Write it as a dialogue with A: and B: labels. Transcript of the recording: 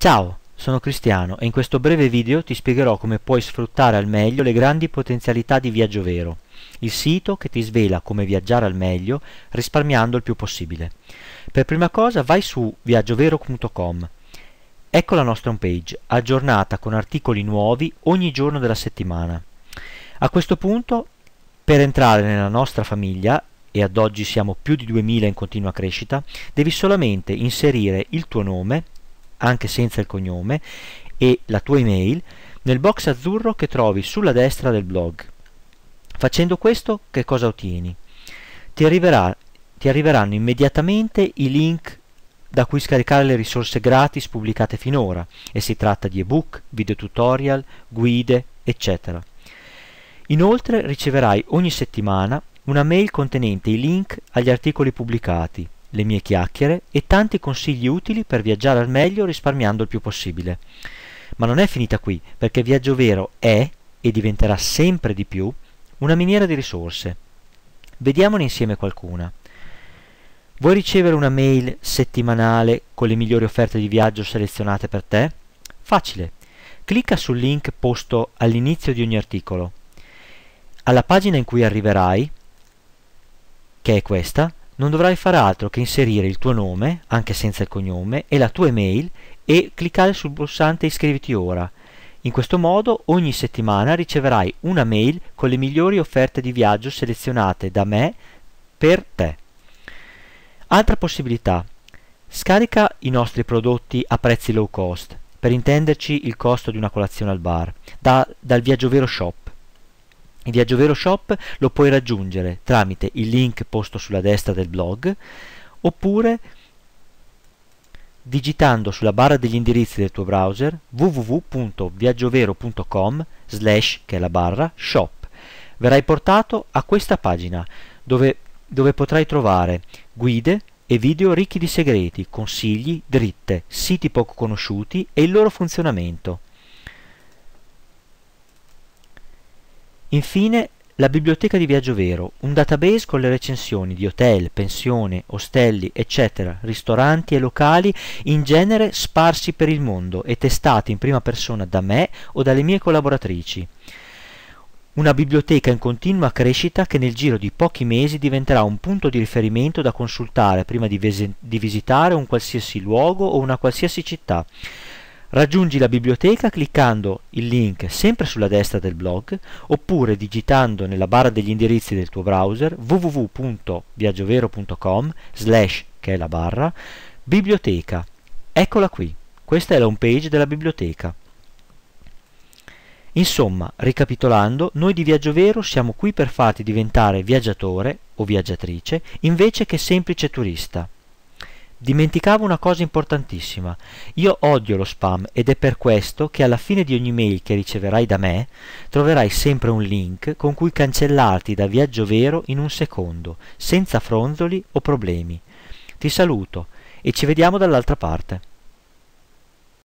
A: Ciao, sono Cristiano e in questo breve video ti spiegherò come puoi sfruttare al meglio le grandi potenzialità di Viaggio Vero, il sito che ti svela come viaggiare al meglio risparmiando il più possibile. Per prima cosa vai su viaggiovero.com. Ecco la nostra homepage, aggiornata con articoli nuovi ogni giorno della settimana. A questo punto, per entrare nella nostra famiglia e ad oggi siamo più di 2000 in continua crescita, devi solamente inserire il tuo nome anche senza il cognome, e la tua email nel box azzurro che trovi sulla destra del blog. Facendo questo, che cosa ottieni? Ti, arriverà, ti arriveranno immediatamente i link da cui scaricare le risorse gratis pubblicate finora e si tratta di ebook, video tutorial, guide, eccetera. Inoltre riceverai ogni settimana una mail contenente i link agli articoli pubblicati, le mie chiacchiere e tanti consigli utili per viaggiare al meglio risparmiando il più possibile. Ma non è finita qui, perché Viaggio Vero è, e diventerà sempre di più, una miniera di risorse. Vediamone insieme qualcuna. Vuoi ricevere una mail settimanale con le migliori offerte di viaggio selezionate per te? Facile. Clicca sul link posto all'inizio di ogni articolo. Alla pagina in cui arriverai, che è questa, non dovrai fare altro che inserire il tuo nome, anche senza il cognome, e la tua email e cliccare sul pulsante iscriviti ora. In questo modo ogni settimana riceverai una mail con le migliori offerte di viaggio selezionate da me per te. Altra possibilità. Scarica i nostri prodotti a prezzi low cost, per intenderci il costo di una colazione al bar, da, dal Viaggio Vero Shop in Viaggio Vero Shop lo puoi raggiungere tramite il link posto sulla destra del blog oppure digitando sulla barra degli indirizzi del tuo browser www.viaggiovero.com slash che è la barra shop verrai portato a questa pagina dove, dove potrai trovare guide e video ricchi di segreti, consigli, dritte, siti poco conosciuti e il loro funzionamento. Infine la biblioteca di viaggio vero, un database con le recensioni di hotel, pensione, ostelli, eccetera, ristoranti e locali in genere sparsi per il mondo e testati in prima persona da me o dalle mie collaboratrici. Una biblioteca in continua crescita che nel giro di pochi mesi diventerà un punto di riferimento da consultare prima di, vis di visitare un qualsiasi luogo o una qualsiasi città. Raggiungi la biblioteca cliccando il link sempre sulla destra del blog oppure digitando nella barra degli indirizzi del tuo browser www.viaggiovero.com slash che è la barra biblioteca. Eccola qui, questa è la home page della biblioteca. Insomma, ricapitolando, noi di Viaggio Vero siamo qui per farti diventare viaggiatore o viaggiatrice invece che semplice turista. Dimenticavo una cosa importantissima. Io odio lo spam ed è per questo che alla fine di ogni mail che riceverai da me troverai sempre un link con cui cancellarti da viaggio vero in un secondo, senza fronzoli o problemi. Ti saluto e ci vediamo dall'altra parte.